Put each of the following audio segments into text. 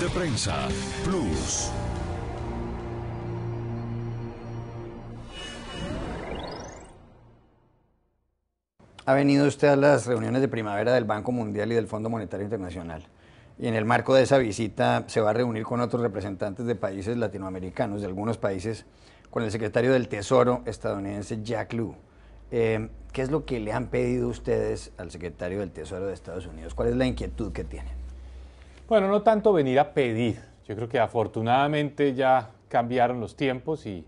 de Prensa Plus. Ha venido usted a las reuniones de primavera del Banco Mundial y del Fondo Monetario Internacional. Y en el marco de esa visita se va a reunir con otros representantes de países latinoamericanos, de algunos países, con el secretario del Tesoro estadounidense Jack Lew. Eh, ¿Qué es lo que le han pedido ustedes al secretario del Tesoro de Estados Unidos? ¿Cuál es la inquietud que tienen? Bueno, no tanto venir a pedir. Yo creo que afortunadamente ya cambiaron los tiempos y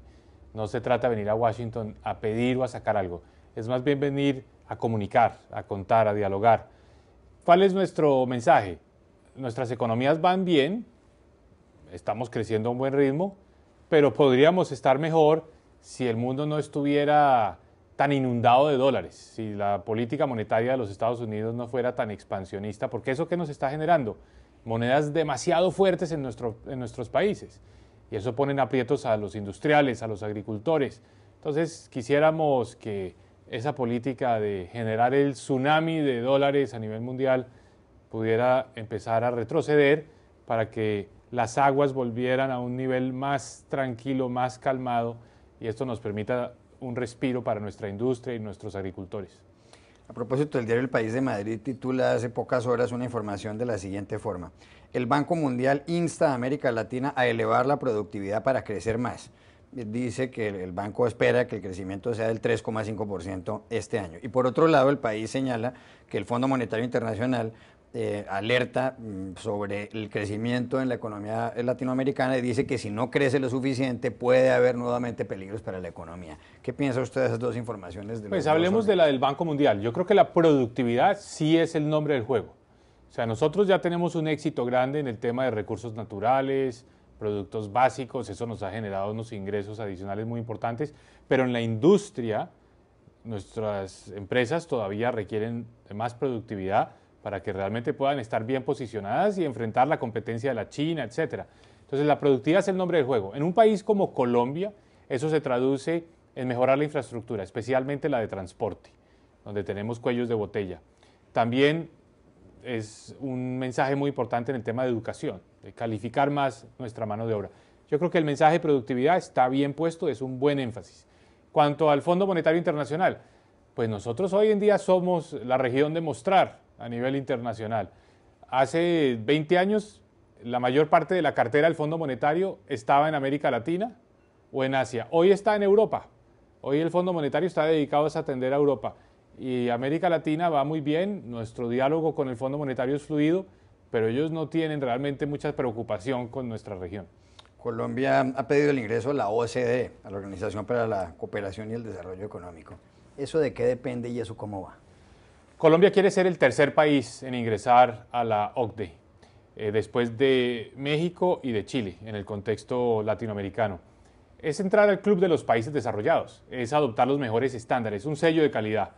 no se trata de venir a Washington a pedir o a sacar algo. Es más bien venir a comunicar, a contar, a dialogar. ¿Cuál es nuestro mensaje? Nuestras economías van bien, estamos creciendo a un buen ritmo, pero podríamos estar mejor si el mundo no estuviera tan inundado de dólares, si la política monetaria de los Estados Unidos no fuera tan expansionista, porque eso que nos está generando monedas demasiado fuertes en, nuestros países. Y eso pone en aprietos a los industriales, a los agricultores. Entonces, quisiéramos que esa política de generar el tsunami de dólares a nivel mundial pudiera empezar a retroceder para que las aguas volvieran a un nivel más tranquilo, más calmado, y esto nos permita un respiro para nuestra industria y nuestros agricultores. A propósito, el diario El País de Madrid titula hace pocas horas una información de la siguiente forma. El Banco Mundial insta a América Latina a elevar la productividad para crecer más. Dice que el banco espera que el crecimiento sea del 3,5% este año. Y por otro lado, el país señala que el Fondo Monetario Internacional eh, alerta mm, sobre el crecimiento en la economía latinoamericana y dice que si no crece lo suficiente puede haber nuevamente peligros para la economía. ¿Qué piensa usted de esas dos informaciones? pues hablemos de la del Banco Mundial. Yo creo que la productividad sí es el nombre del juego. O sea, nosotros ya tenemos un éxito grande en el tema de recursos naturales, productos básicos, eso nos ha generado unos ingresos adicionales muy importantes, pero en la industria nuestras empresas todavía requieren más productividad para que realmente puedan estar bien posicionadas y enfrentar la competencia de la China, etc. Entonces, la productividad es el nombre del juego. En un país como Colombia, eso se traduce en mejorar la infraestructura, especialmente la de transporte, donde tenemos cuellos de botella. También es un mensaje muy importante en el tema de educación, de calificar más nuestra mano de obra. Yo creo que el mensaje de productividad está bien puesto, es un buen énfasis. Cuanto al Fondo Monetario Internacional, pues nosotros hoy en día somos la región de mostrar a nivel internacional. Hace 20 años, la mayor parte de la cartera del Fondo Monetario estaba en América Latina o en Asia. Hoy está en Europa. Hoy el Fondo Monetario está dedicado a atender a Europa. Y América Latina va muy bien, nuestro diálogo con el Fondo Monetario es fluido, pero ellos no tienen realmente mucha preocupación con nuestra región. Colombia ha pedido el ingreso a la OCDE, a la Organización para la Cooperación y el Desarrollo Económico. ¿Eso de qué depende y eso cómo va? Colombia quiere ser el tercer país en ingresar a la OCDE, eh, después de México y de Chile, en el contexto latinoamericano. Es entrar al club de los países desarrollados, es adoptar los mejores estándares, un sello de calidad.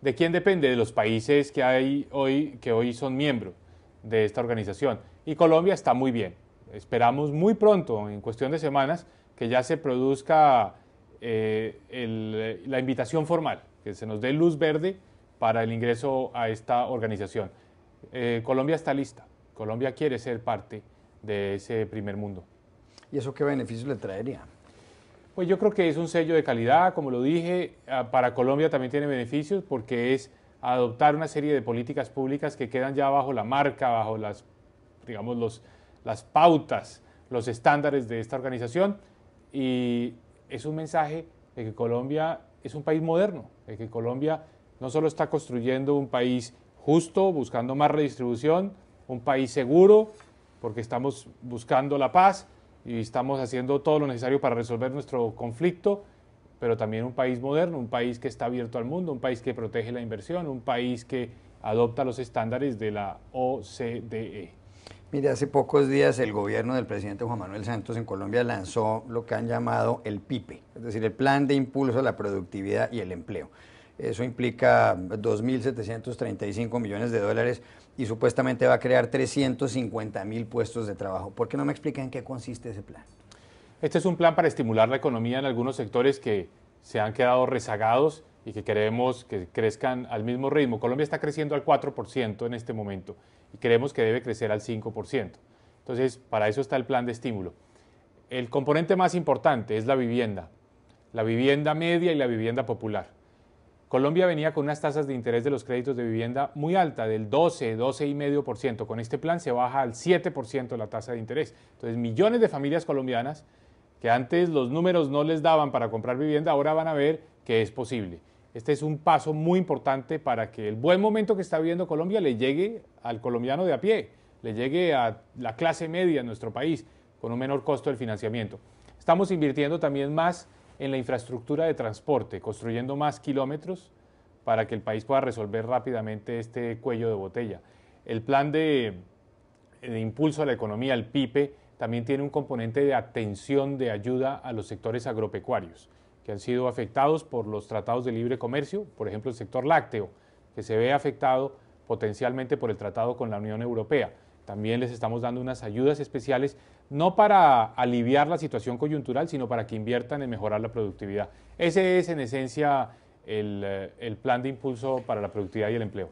¿De quién depende? De los países que, hay hoy, que hoy son miembros de esta organización. Y Colombia está muy bien. Esperamos muy pronto, en cuestión de semanas, que ya se produzca eh, la invitación formal, que se nos dé luz verde para el ingreso a esta organización. Eh, Colombia está lista, Colombia quiere ser parte de ese primer mundo. ¿Y eso qué beneficios le traería? Pues yo creo que es un sello de calidad, como lo dije, ah, para Colombia también tiene beneficios porque es adoptar una serie de políticas públicas que quedan ya bajo la marca, bajo las, digamos, las pautas, los estándares de esta organización y es un mensaje de que Colombia es un país moderno, de que Colombia no solo está construyendo un país justo, buscando más redistribución, un país seguro, porque estamos buscando la paz y estamos haciendo todo lo necesario para resolver nuestro conflicto, pero también un país moderno, un país que está abierto al mundo, un país que protege la inversión, un país que adopta los estándares de la OCDE. Mire, hace pocos días el gobierno del presidente Juan Manuel Santos en Colombia lanzó lo que han llamado el PIPE, es decir, el Plan de Impulso a la Productividad y el Empleo. Eso implica 2.735 millones de dólares y supuestamente va a crear 350 mil puestos de trabajo. ¿Por qué no me explican en qué consiste ese plan? Este es un plan para estimular la economía en algunos sectores que se han quedado rezagados y que queremos que crezcan al mismo ritmo. Colombia está creciendo al 4% en este momento y creemos que debe crecer al 5%. Entonces, para eso está el plan de estímulo. El componente más importante es la vivienda, la vivienda media y la vivienda popular. Colombia venía con unas tasas de interés de los créditos de vivienda muy alta, del 12, 12,5%. Con este plan se baja al 7% la tasa de interés. Entonces, millones de familias colombianas que antes los números no les daban para comprar vivienda, ahora van a ver que es posible. Este es un paso muy importante para que el buen momento que está viviendo Colombia le llegue al colombiano de a pie, le llegue a la clase media en nuestro país, con un menor costo del financiamiento. Estamos invirtiendo también más en la infraestructura de transporte, construyendo más kilómetros para que el país pueda resolver rápidamente este cuello de botella. El plan de, impulso a la economía, el PIPE, también tiene un componente de atención de ayuda a los sectores agropecuarios que han sido afectados por los tratados de libre comercio, por ejemplo el sector lácteo, que se ve afectado potencialmente por el tratado con la Unión Europea. También les estamos dando unas ayudas especiales, no para aliviar la situación coyuntural, sino para que inviertan en mejorar la productividad. Ese es, en esencia, el, eh, el plan de impulso para la productividad y el empleo.